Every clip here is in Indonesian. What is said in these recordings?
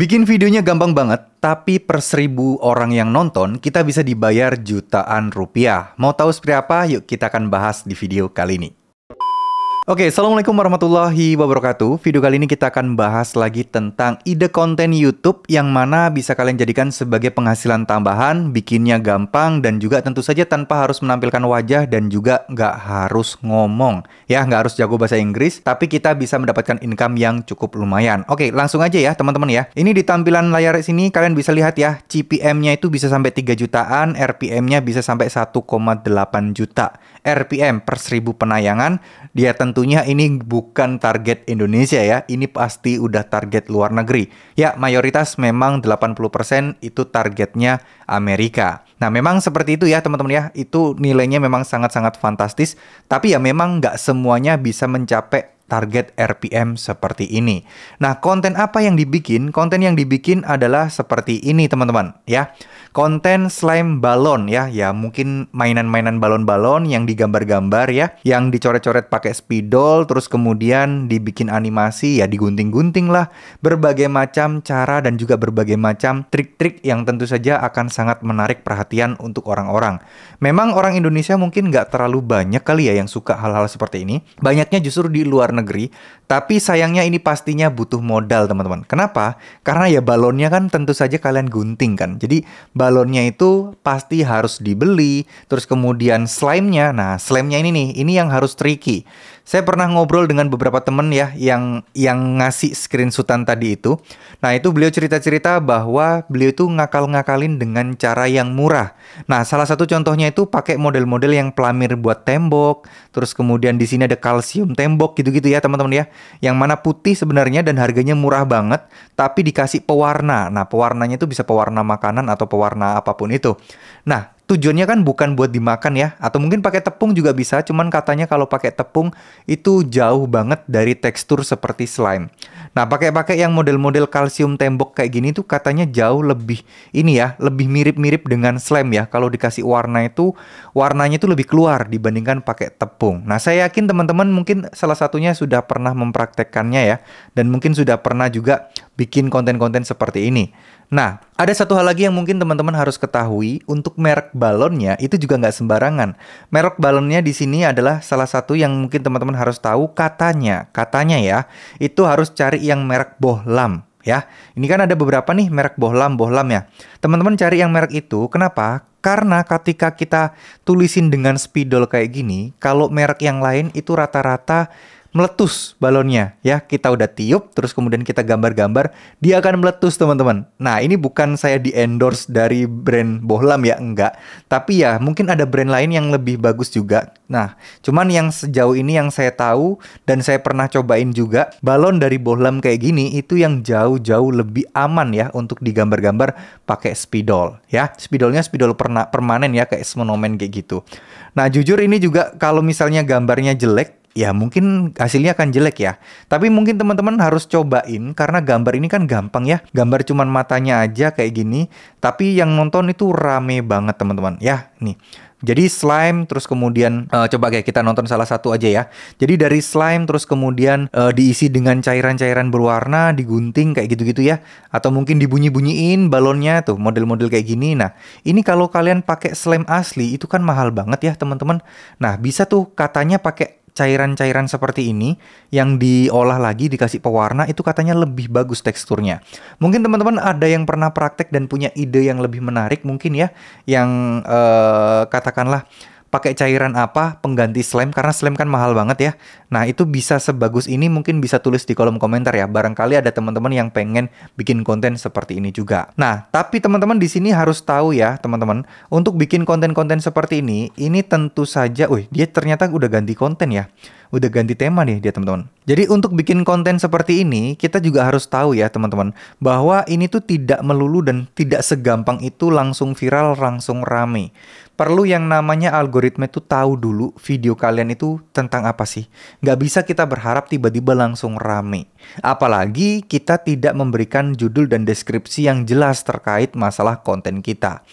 Bikin videonya gampang banget, tapi per seribu orang yang nonton, kita bisa dibayar jutaan rupiah. Mau tahu seperti apa? Yuk kita akan bahas di video kali ini. Oke, okay, Assalamualaikum warahmatullahi wabarakatuh. Video kali ini kita akan bahas lagi tentang ide konten YouTube yang mana bisa kalian jadikan sebagai penghasilan tambahan, bikinnya gampang, dan juga tentu saja tanpa harus menampilkan wajah dan juga nggak harus ngomong. Ya, nggak harus jago bahasa Inggris, tapi kita bisa mendapatkan income yang cukup lumayan. Oke, okay, langsung aja ya teman-teman ya. Ini di tampilan layar sini kalian bisa lihat ya, CPM-nya itu bisa sampai 3 jutaan, RPM-nya bisa sampai 1,8 juta. RPM per seribu penayangan, dia tentu tentunya ini bukan target Indonesia ya, ini pasti udah target luar negeri. Ya, mayoritas memang 80% itu targetnya Amerika. Nah, memang seperti itu ya teman-teman ya, itu nilainya memang sangat-sangat fantastis, tapi ya memang nggak semuanya bisa mencapai target RPM seperti ini. Nah, konten apa yang dibikin? Konten yang dibikin adalah seperti ini, teman-teman, ya. Konten slime balon ya, ya mungkin mainan-mainan balon-balon yang digambar-gambar ya, yang dicoret-coret pakai spidol terus kemudian dibikin animasi ya digunting-gunting lah, berbagai macam cara dan juga berbagai macam trik-trik yang tentu saja akan sangat menarik perhatian untuk orang-orang. Memang orang Indonesia mungkin nggak terlalu banyak kali ya yang suka hal-hal seperti ini. Banyaknya justru di luar negeri, tapi sayangnya ini pastinya butuh modal, teman-teman. Kenapa? Karena ya balonnya kan tentu saja kalian gunting kan. Jadi balonnya itu pasti harus dibeli, terus kemudian slime-nya. Nah, slime-nya ini nih, ini yang harus tricky. Saya pernah ngobrol dengan beberapa temen ya yang yang ngasih screenshotan tadi itu. Nah itu beliau cerita-cerita bahwa beliau itu ngakal-ngakalin dengan cara yang murah. Nah salah satu contohnya itu pakai model-model yang pelamir buat tembok. Terus kemudian di sini ada kalsium tembok gitu-gitu ya teman-teman ya. Yang mana putih sebenarnya dan harganya murah banget. Tapi dikasih pewarna. Nah pewarnanya itu bisa pewarna makanan atau pewarna apapun itu. Nah tujuannya kan bukan buat dimakan ya atau mungkin pakai tepung juga bisa cuman katanya kalau pakai tepung itu jauh banget dari tekstur seperti slime. Nah, pakai-pakai yang model-model kalsium tembok kayak gini tuh katanya jauh lebih ini ya, lebih mirip-mirip dengan slime ya. Kalau dikasih warna itu warnanya itu lebih keluar dibandingkan pakai tepung. Nah, saya yakin teman-teman mungkin salah satunya sudah pernah mempraktekkannya ya dan mungkin sudah pernah juga bikin konten-konten seperti ini. Nah, ada satu hal lagi yang mungkin teman-teman harus ketahui untuk merek balonnya itu juga nggak sembarangan. Merek balonnya di sini adalah salah satu yang mungkin teman-teman harus tahu katanya. Katanya ya, itu harus cari yang merek bohlam ya. Ini kan ada beberapa nih merek bohlam-bohlam ya. Teman-teman cari yang merek itu, kenapa? Karena ketika kita tulisin dengan spidol kayak gini, kalau merek yang lain itu rata-rata meletus balonnya ya kita udah tiup terus kemudian kita gambar-gambar dia akan meletus teman-teman nah ini bukan saya di endorse dari brand bohlam ya enggak tapi ya mungkin ada brand lain yang lebih bagus juga nah cuman yang sejauh ini yang saya tahu dan saya pernah cobain juga balon dari bohlam kayak gini itu yang jauh-jauh lebih aman ya untuk digambar-gambar pakai spidol ya spidolnya spidol perna permanen ya kayak semenomen kayak gitu nah jujur ini juga kalau misalnya gambarnya jelek ya mungkin hasilnya akan jelek ya. Tapi mungkin teman-teman harus cobain karena gambar ini kan gampang ya. Gambar cuman matanya aja kayak gini, tapi yang nonton itu rame banget teman-teman. Ya, nih. Jadi slime terus kemudian uh, coba kayak kita nonton salah satu aja ya. Jadi dari slime terus kemudian uh, diisi dengan cairan-cairan berwarna, digunting kayak gitu-gitu ya. Atau mungkin dibunyi-bunyiin balonnya tuh model-model kayak gini. Nah, ini kalau kalian pakai slime asli itu kan mahal banget ya, teman-teman. Nah, bisa tuh katanya pakai cairan-cairan seperti ini yang diolah lagi dikasih pewarna itu katanya lebih bagus teksturnya. Mungkin teman-teman ada yang pernah praktek dan punya ide yang lebih menarik mungkin ya yang eh, katakanlah pakai cairan apa pengganti slime karena slime kan mahal banget ya. Nah, itu bisa sebagus ini mungkin bisa tulis di kolom komentar ya. Barangkali ada teman-teman yang pengen bikin konten seperti ini juga. Nah, tapi teman-teman di sini harus tahu ya, teman-teman, untuk bikin konten-konten seperti ini, ini tentu saja, wih, dia ternyata udah ganti konten ya udah ganti tema nih dia teman-teman. Jadi untuk bikin konten seperti ini kita juga harus tahu ya teman-teman bahwa ini tuh tidak melulu dan tidak segampang itu langsung viral langsung rame. Perlu yang namanya algoritma itu tahu dulu video kalian itu tentang apa sih. Gak bisa kita berharap tiba-tiba langsung rame. Apalagi kita tidak memberikan judul dan deskripsi yang jelas terkait masalah konten kita.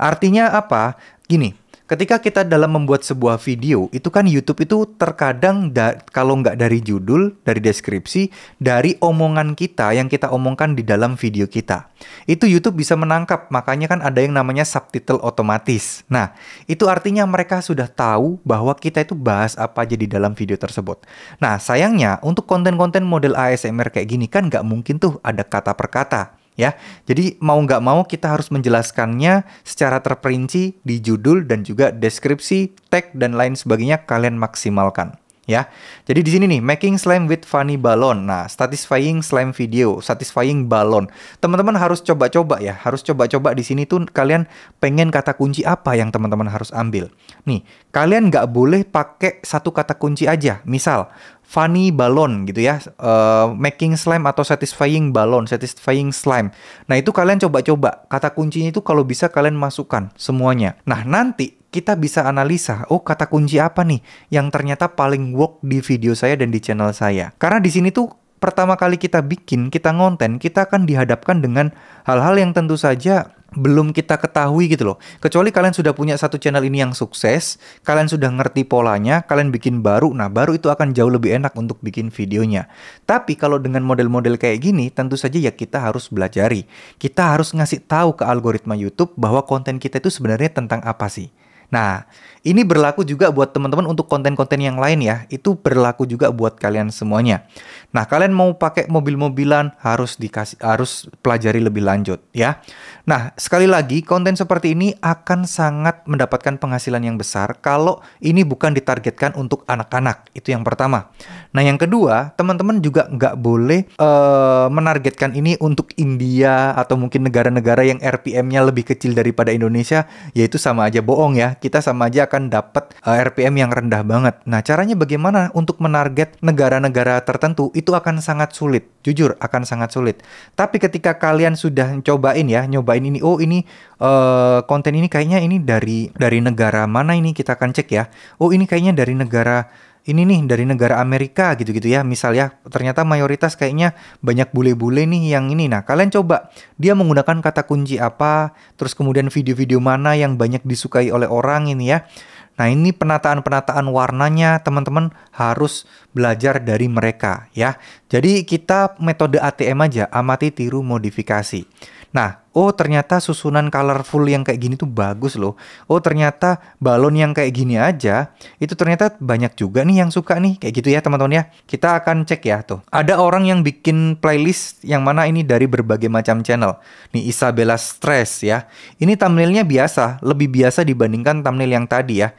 Artinya apa? Gini, ketika kita dalam membuat sebuah video itu kan YouTube itu terkadang da- kalau nggak dari judul dari deskripsi dari omongan kita yang kita omongkan di dalam video kita itu YouTube bisa menangkap makanya kan ada yang namanya subtitle otomatis nah itu artinya mereka sudah tahu bahwa kita itu bahas apa aja di dalam video tersebut nah sayangnya untuk konten-konten model ASMR kayak gini kan nggak mungkin tuh ada kata per kata ya. Jadi mau nggak mau kita harus menjelaskannya secara terperinci di judul dan juga deskripsi, tag dan lain sebagainya kalian maksimalkan ya. Jadi di sini nih, making slime with funny balloon. Nah, satisfying slime video, satisfying balloon. Teman-teman harus coba-coba ya, harus coba-coba di sini tuh kalian pengen kata kunci apa yang teman-teman harus ambil. Nih, kalian nggak boleh pakai satu kata kunci aja. Misal, funny balloon gitu ya, uh, making slime atau satisfying balloon, satisfying slime. Nah itu kalian coba-coba kata kuncinya itu kalau bisa kalian masukkan semuanya. Nah nanti kita bisa analisa, oh kata kunci apa nih yang ternyata paling work di video saya dan di channel saya. Karena di sini tuh pertama kali kita bikin, kita ngonten, kita akan dihadapkan dengan hal-hal yang tentu saja belum kita ketahui gitu loh. Kecuali kalian sudah punya satu channel ini yang sukses, kalian sudah ngerti polanya, kalian bikin baru, nah baru itu akan jauh lebih enak untuk bikin videonya. Tapi kalau dengan model-model kayak gini, tentu saja ya kita harus belajari. Kita harus ngasih tahu ke algoritma YouTube bahwa konten kita itu sebenarnya tentang apa sih. Nah, ini berlaku juga buat teman-teman untuk konten-konten yang lain ya. Itu berlaku juga buat kalian semuanya. Nah, kalian mau pakai mobil-mobilan harus dikasih harus pelajari lebih lanjut ya. Nah, sekali lagi konten seperti ini akan sangat mendapatkan penghasilan yang besar kalau ini bukan ditargetkan untuk anak-anak. Itu yang pertama. Nah, yang kedua, teman-teman juga nggak boleh uh, menargetkan ini untuk India atau mungkin negara-negara yang RPM-nya lebih kecil daripada Indonesia, yaitu sama aja bohong ya kita sama aja akan dapat uh, eh, RPM yang rendah banget. Nah, caranya bagaimana untuk menarget negara-negara tertentu itu akan sangat sulit. Jujur akan sangat sulit. Tapi ketika kalian sudah cobain ya, nyobain ini, oh ini uh, konten ini kayaknya ini dari dari negara mana ini kita akan cek ya. Oh ini kayaknya dari negara ini nih dari negara Amerika gitu-gitu ya misal ya ternyata mayoritas kayaknya banyak bule-bule nih yang ini nah kalian coba dia menggunakan kata kunci apa terus kemudian video-video mana yang banyak disukai oleh orang ini ya nah ini penataan-penataan warnanya teman-teman harus belajar dari mereka ya jadi kita metode ATM aja amati tiru modifikasi nah oh ternyata susunan colorful yang kayak gini tuh bagus loh. Oh ternyata balon yang kayak gini aja itu ternyata banyak juga nih yang suka nih kayak gitu ya teman-teman ya. Kita akan cek ya tuh. Ada orang yang bikin playlist yang mana ini dari berbagai macam channel. Nih Isabella Stress ya. Ini thumbnailnya biasa, lebih biasa dibandingkan thumbnail yang tadi ya.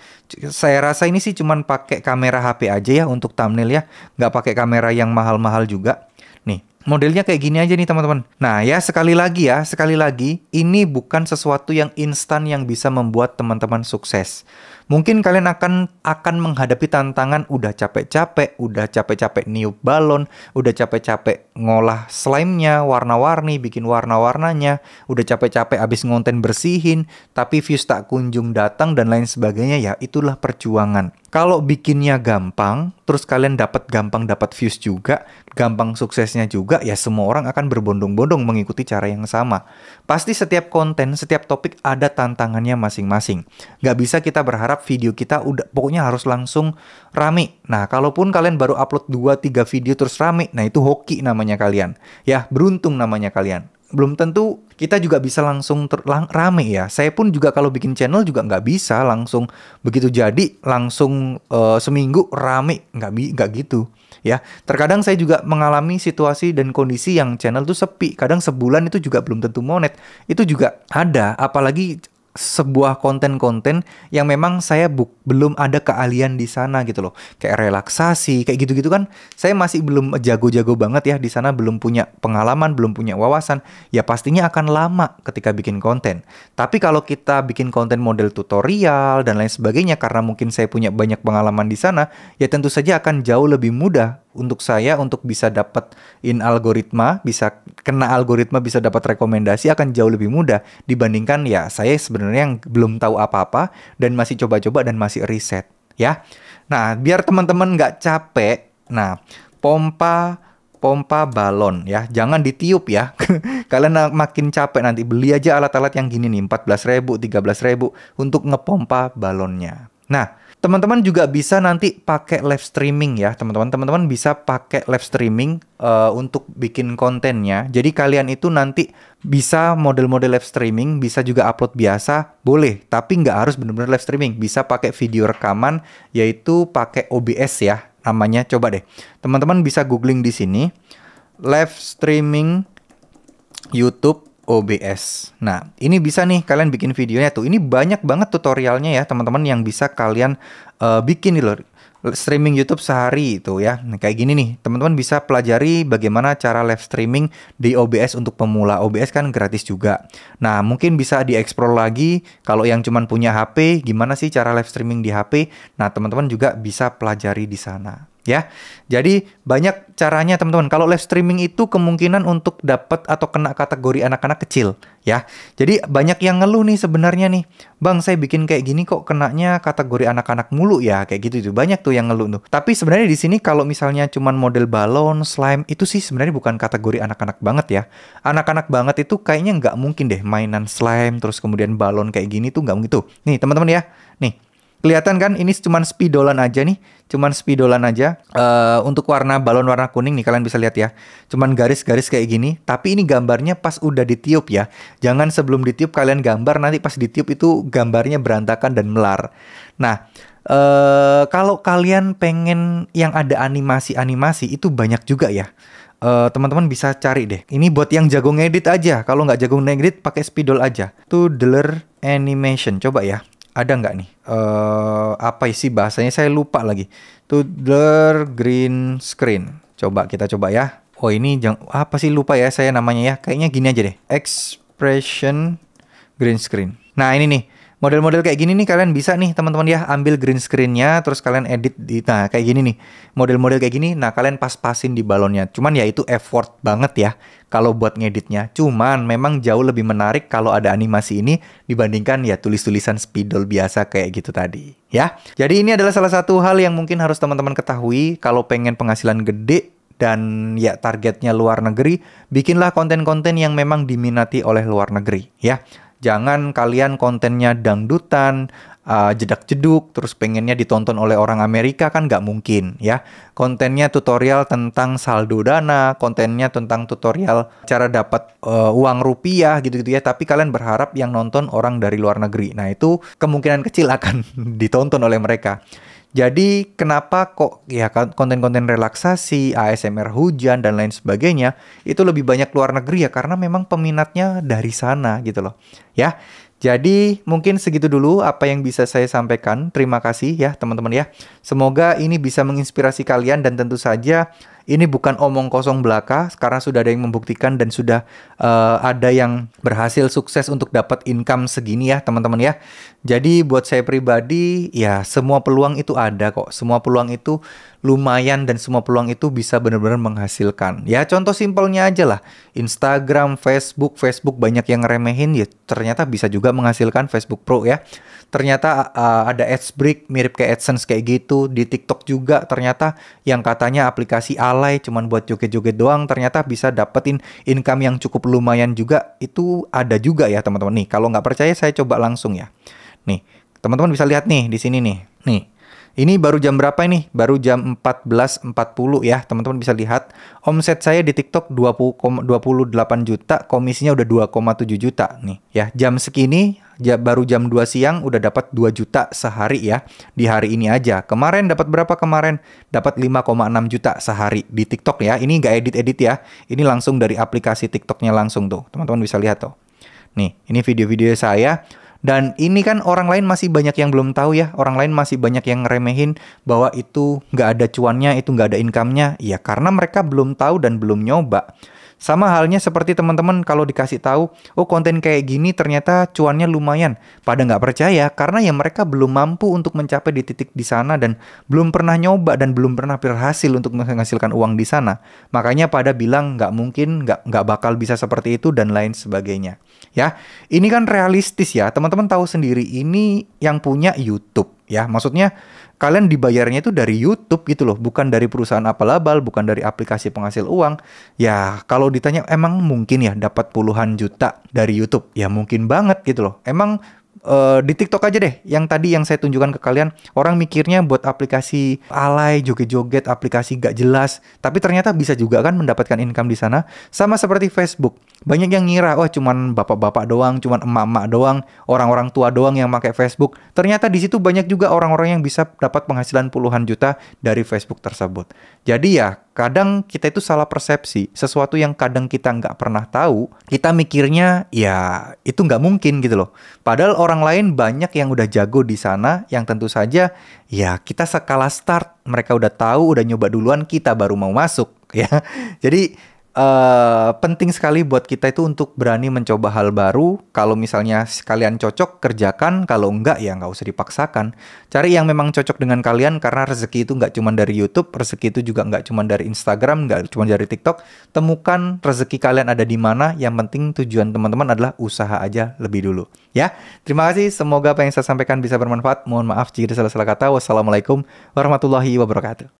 Saya rasa ini sih cuman pakai kamera HP aja ya untuk thumbnail ya, nggak pakai kamera yang mahal-mahal juga. Modelnya kayak gini aja nih teman-teman. Nah ya sekali lagi ya, sekali lagi ini bukan sesuatu yang instan yang bisa membuat teman-teman sukses. Mungkin kalian akan akan menghadapi tantangan udah capek-capek, udah capek-capek niup balon, udah capek-capek ngolah slime-nya, warna-warni, bikin warna-warnanya, udah capek-capek abis ngonten bersihin, tapi views tak kunjung datang dan lain sebagainya ya itulah perjuangan. Kalau bikinnya gampang, terus kalian dapat gampang dapat views juga, gampang suksesnya juga, ya semua orang akan berbondong-bondong mengikuti cara yang sama. Pasti setiap konten, setiap topik ada tantangannya masing-masing. Gak bisa kita berharap video kita udah pokoknya harus langsung rame. Nah, kalaupun kalian baru upload 2-3 video terus rame, nah itu hoki namanya kalian. Ya, beruntung namanya kalian belum tentu kita juga bisa langsung ter, lang, rame ya. Saya pun juga kalau bikin channel juga nggak bisa langsung begitu jadi langsung uh, seminggu rame nggak nggak gitu ya. Terkadang saya juga mengalami situasi dan kondisi yang channel tuh sepi. Kadang sebulan itu juga belum tentu monet. Itu juga ada. Apalagi sebuah konten-konten yang memang saya belum ada keahlian di sana gitu loh. Kayak relaksasi, kayak gitu-gitu kan. Saya masih belum jago-jago banget ya di sana, belum punya pengalaman, belum punya wawasan. Ya pastinya akan lama ketika bikin konten. Tapi kalau kita bikin konten model tutorial dan lain sebagainya karena mungkin saya punya banyak pengalaman di sana, ya tentu saja akan jauh lebih mudah untuk saya untuk bisa dapat in algoritma, bisa kena algoritma, bisa dapat rekomendasi akan jauh lebih mudah dibandingkan ya saya sebenarnya yang belum tahu apa-apa dan masih coba-coba dan masih riset ya. Nah, biar teman-teman nggak capek, nah pompa pompa balon ya. Jangan ditiup ya. Kalian makin capek nanti beli aja alat-alat yang gini nih empat belas 14.000, 13.000 untuk ngepompa balonnya. Nah, Teman-teman juga bisa nanti pakai live streaming ya, teman-teman. Teman-teman bisa pakai live streaming uh, untuk bikin kontennya. Jadi kalian itu nanti bisa model-model live streaming, bisa juga upload biasa, boleh. Tapi nggak harus benar-benar live streaming. Bisa pakai video rekaman, yaitu pakai OBS ya namanya. Coba deh, teman-teman bisa googling di sini live streaming YouTube OBS. Nah, ini bisa nih kalian bikin videonya tuh. Ini banyak banget tutorialnya ya, teman-teman yang bisa kalian uh, bikin nih loh. Streaming YouTube sehari itu ya. Nah, kayak gini nih, teman-teman bisa pelajari bagaimana cara live streaming di OBS untuk pemula. OBS kan gratis juga. Nah, mungkin bisa dieksplor lagi kalau yang cuman punya HP, gimana sih cara live streaming di HP? Nah, teman-teman juga bisa pelajari di sana ya. Jadi banyak caranya teman-teman. Kalau live streaming itu kemungkinan untuk dapat atau kena kategori anak-anak kecil ya. Jadi banyak yang ngeluh nih sebenarnya nih. Bang, saya bikin kayak gini kok kenanya kategori anak-anak mulu ya kayak gitu itu Banyak tuh yang ngeluh tuh. Tapi sebenarnya di sini kalau misalnya cuman model balon, slime itu sih sebenarnya bukan kategori anak-anak banget ya. Anak-anak banget itu kayaknya nggak mungkin deh mainan slime terus kemudian balon kayak gini tuh nggak mungkin tuh. Nih teman-teman ya. Nih Kelihatan kan ini cuma spidolan aja nih, cuma spidolan aja. Uh, untuk warna balon warna kuning nih kalian bisa lihat ya. cuma garis-garis kayak gini, tapi ini gambarnya pas udah ditiup ya. Jangan sebelum ditiup kalian gambar nanti pas ditiup itu gambarnya berantakan dan melar. Nah, uh, kalau kalian pengen yang ada animasi-animasi itu banyak juga ya eh, teman-teman uh, bisa cari deh. Ini buat yang jago ngedit aja. Kalau nggak jago ngedit, pakai spidol aja. to Dealer Animation. Coba ya ada nggak nih uh, apa sih bahasanya saya lupa lagi the green screen coba kita coba ya oh ini jang, apa sih lupa ya saya namanya ya kayaknya gini aja deh expression green screen nah ini nih Model-model kayak gini nih kalian bisa nih teman-teman ya ambil green screennya terus kalian edit di nah kayak gini nih. Model-model kayak gini nah kalian pas-pasin di balonnya. Cuman ya itu effort banget ya kalau buat ngeditnya. Cuman memang jauh lebih menarik kalau ada animasi ini dibandingkan ya tulis-tulisan spidol biasa kayak gitu tadi ya. Jadi ini adalah salah satu hal yang mungkin harus teman-teman ketahui kalau pengen penghasilan gede dan ya targetnya luar negeri, bikinlah konten-konten yang memang diminati oleh luar negeri ya. Jangan kalian kontennya dangdutan, uh, jedak-jeduk, terus pengennya ditonton oleh orang Amerika kan nggak mungkin ya. Kontennya tutorial tentang saldo dana, kontennya tentang tutorial cara dapat uh, uang rupiah gitu-gitu ya. Tapi kalian berharap yang nonton orang dari luar negeri. Nah itu kemungkinan kecil akan ditonton oleh mereka. Jadi kenapa kok ya kan, konten-konten relaksasi, ASMR hujan dan lain sebagainya itu lebih banyak luar negeri ya karena memang peminatnya dari sana gitu loh. Ya. Jadi mungkin segitu dulu apa yang bisa saya sampaikan. Terima kasih ya teman-teman ya. Semoga ini bisa menginspirasi kalian dan tentu saja ini bukan omong kosong belaka karena sudah ada yang membuktikan dan sudah uh, ada yang berhasil sukses untuk dapat income segini ya teman-teman ya. Jadi buat saya pribadi ya semua peluang itu ada kok. Semua peluang itu lumayan dan semua peluang itu bisa benar-benar menghasilkan. Ya contoh simpelnya aja lah. Instagram, Facebook, Facebook banyak yang ngeremehin ya ternyata bisa juga menghasilkan Facebook Pro ya. Ternyata uh, ada ads break mirip kayak AdSense kayak gitu di TikTok juga ternyata yang katanya aplikasi ala alay cuman buat joget-joget doang ternyata bisa dapetin income yang cukup lumayan juga itu ada juga ya teman-teman nih kalau nggak percaya saya coba langsung ya nih teman-teman bisa lihat nih di sini nih nih ini baru jam berapa ini? Baru jam 14.40 ya, teman-teman bisa lihat. Omset saya di TikTok 20, 28 juta, komisinya udah 2,7 juta nih. Ya, jam segini ja, baru jam 2 siang udah dapat 2 juta sehari ya di hari ini aja. Kemarin dapat berapa kemarin? Dapat 5,6 juta sehari di TikTok ya. Ini nggak edit-edit ya. Ini langsung dari aplikasi TikToknya langsung tuh. Teman-teman bisa lihat tuh. Nih, ini video-video saya dan ini kan orang lain masih banyak yang belum tahu ya, orang lain masih banyak yang ngeremehin bahwa itu nggak ada cuannya, itu nggak ada income-nya. Ya karena mereka belum tahu dan belum nyoba. Sama halnya seperti teman-teman kalau dikasih tahu, oh konten kayak gini ternyata cuannya lumayan. Pada nggak percaya karena ya mereka belum mampu untuk mencapai di titik di sana dan belum pernah nyoba dan belum pernah berhasil untuk menghasilkan uang di sana. Makanya pada bilang nggak mungkin, nggak nggak bakal bisa seperti itu dan lain sebagainya. Ya, ini kan realistis ya. Teman-teman tahu sendiri ini yang punya YouTube ya maksudnya kalian dibayarnya itu dari YouTube gitu loh bukan dari perusahaan apa label bukan dari aplikasi penghasil uang ya kalau ditanya emang mungkin ya dapat puluhan juta dari YouTube ya mungkin banget gitu loh emang uh, di TikTok aja deh yang tadi yang saya tunjukkan ke kalian orang mikirnya buat aplikasi alay joget-joget aplikasi gak jelas tapi ternyata bisa juga kan mendapatkan income di sana sama seperti Facebook banyak yang ngira wah oh, cuman bapak-bapak doang cuman emak-emak doang orang-orang tua doang yang pakai Facebook ternyata di situ banyak juga orang-orang yang bisa dapat penghasilan puluhan juta dari Facebook tersebut jadi ya kadang kita itu salah persepsi sesuatu yang kadang kita nggak pernah tahu kita mikirnya ya itu nggak mungkin gitu loh padahal orang lain banyak yang udah jago di sana yang tentu saja ya kita sekala start mereka udah tahu udah nyoba duluan kita baru mau masuk ya jadi Eh, penting sekali buat kita itu untuk berani mencoba hal baru. Kalau misalnya kalian cocok, kerjakan. Kalau enggak, ya nggak usah dipaksakan. Cari yang memang cocok dengan kalian karena rezeki itu nggak cuma dari YouTube, rezeki itu juga nggak cuma dari Instagram, nggak cuma dari TikTok. Temukan rezeki kalian ada di mana. Yang penting tujuan teman-teman adalah usaha aja lebih dulu. Ya, terima kasih. Semoga apa yang saya sampaikan bisa bermanfaat. Mohon maaf jika ada salah-salah kata. Wassalamualaikum warahmatullahi wabarakatuh.